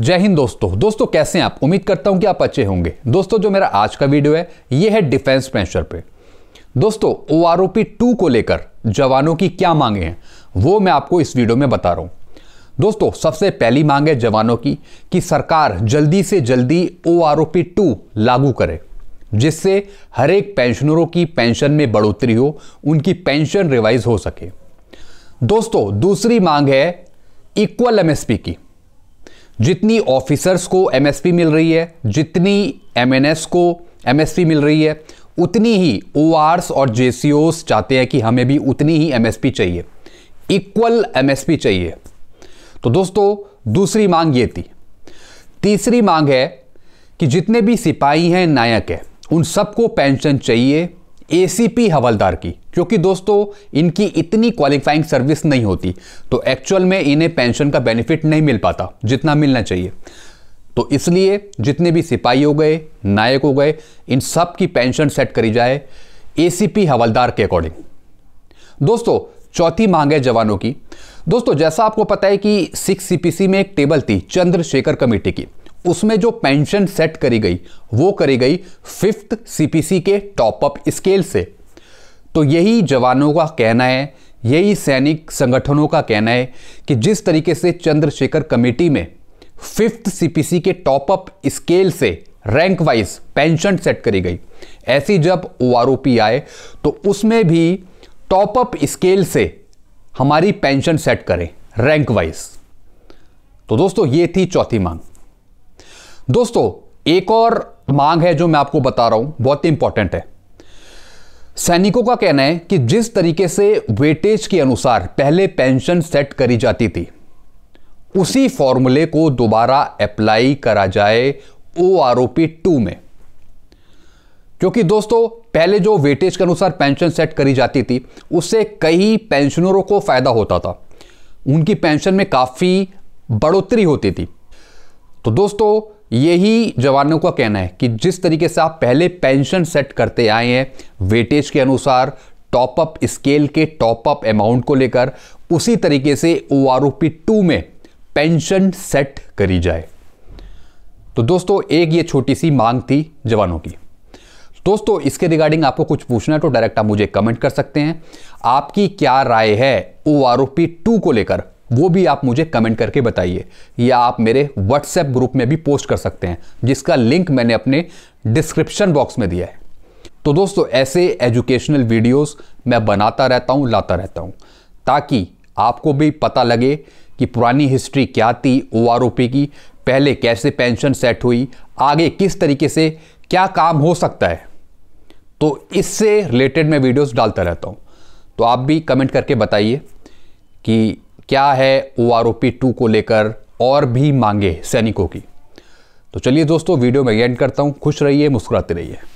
जय हिंद दोस्तों दोस्तों कैसे हैं आप उम्मीद करता हूं कि आप अच्छे होंगे दोस्तों जो मेरा आज का वीडियो है ये है डिफेंस प्रेशर पे दोस्तों O R O P two को लेकर जवानों की क्या मांगे हैं वो मैं आपको इस वीडियो में बता रहा हूँ दोस्तों सबसे पहली मांग है जवानों की कि सरकार जल्दी से जल्दी O R O P two लागू करे जिससे हर एक पेंशनरों की पेंशन में बढ़ोतरी हो उनकी पेंशन रिवाइज हो सके दोस्तों दूसरी मांग है इक्वल एमएसपी की जितनी ऑफिसर्स को एमएसपी मिल रही है जितनी एमएनएस को एमएसपी मिल रही है उतनी ही ओ और जे चाहते हैं कि हमें भी उतनी ही एमएसपी चाहिए इक्वल एमएसपी चाहिए तो दोस्तों दूसरी मांग ये थी तीसरी मांग है कि जितने भी सिपाही हैं नायक हैं उन सबको पेंशन चाहिए एसीपी हवलदार की क्योंकि दोस्तों इनकी इतनी क्वालिफाइंग सर्विस नहीं होती तो एक्चुअल में इन्हें पेंशन का बेनिफिट नहीं मिल पाता जितना मिलना चाहिए तो इसलिए जितने भी सिपाही हो गए नायक हो गए इन सब की पेंशन सेट करी जाए एसीपी हवलदार के अकॉर्डिंग दोस्तों चौथी मांग है जवानों की दोस्तों जैसा आपको पता है कि सिक्स सीपीसी में एक टेबल थी चंद्रशेखर कमेटी की उसमें जो पेंशन सेट करी गई वो करी गई फिफ्थ सीपीसी के टॉपअप स्केल से तो यही जवानों का कहना है यही सैनिक संगठनों का कहना है कि जिस तरीके से चंद्रशेखर कमेटी में फिफ्थ सीपीसी के टॉपअप स्केल से रैंक वाइज पेंशन सेट करी गई ऐसी जब ओ आए तो उसमें भी टॉपअप स्केल से हमारी पेंशन सेट करें रैंक वाइज तो दोस्तों ये थी चौथी मांग दोस्तों एक और मांग है जो मैं आपको बता रहा हूं बहुत ही इंपॉर्टेंट है सैनिकों का कहना है कि जिस तरीके से वेटेज के अनुसार पहले पेंशन सेट करी जाती थी उसी फॉर्मूले को दोबारा अप्लाई करा जाए ओ आर ओपी टू में क्योंकि दोस्तों पहले जो वेटेज के अनुसार पेंशन सेट करी जाती थी उससे कई पेंशनरों को फायदा होता था उनकी पेंशन में काफ़ी बढ़ोतरी होती थी तो दोस्तों यही जवानों का कहना है कि जिस तरीके से आप पहले पेंशन सेट करते आए हैं वेटेज के अनुसार टॉपअप स्केल के टॉपअप अमाउंट को लेकर उसी तरीके से O R O P two में पेंशन सेट करी जाए तो दोस्तों एक ये छोटी सी मांग थी जवानों की दोस्तों इसके रिगार्डिंग आपको कुछ पूछना है तो डायरेक्ट आप मुझे कमेंट कर सकते हैं आपकी क्या राय है O R O P two को लेकर वो भी आप मुझे कमेंट करके बताइए या आप मेरे व्हाट्सएप ग्रुप में भी पोस्ट कर सकते हैं जिसका लिंक मैंने अपने डिस्क्रिप्शन बॉक्स में दिया है तो दोस्तों ऐसे एजुकेशनल वीडियोस मैं बनाता रहता हूँ लाता रहता हूँ ताकि आपको भी पता लगे कि पुरानी हिस्ट्री क्या थी ओ की पहले कैसे पेंशन सेट हुई आगे किस तरीके से क्या काम हो सकता है तो इससे रिलेटेड मैं वीडियोस डालता रहता हूँ तो आप भी कमेंट करके बताइए कि क्या है O R O P two को लेकर और भी मांगे सैनिकों की तो चलिए दोस्तों वीडियो में एंड करता हूँ खुश रहिए मुस्कुराते रहिए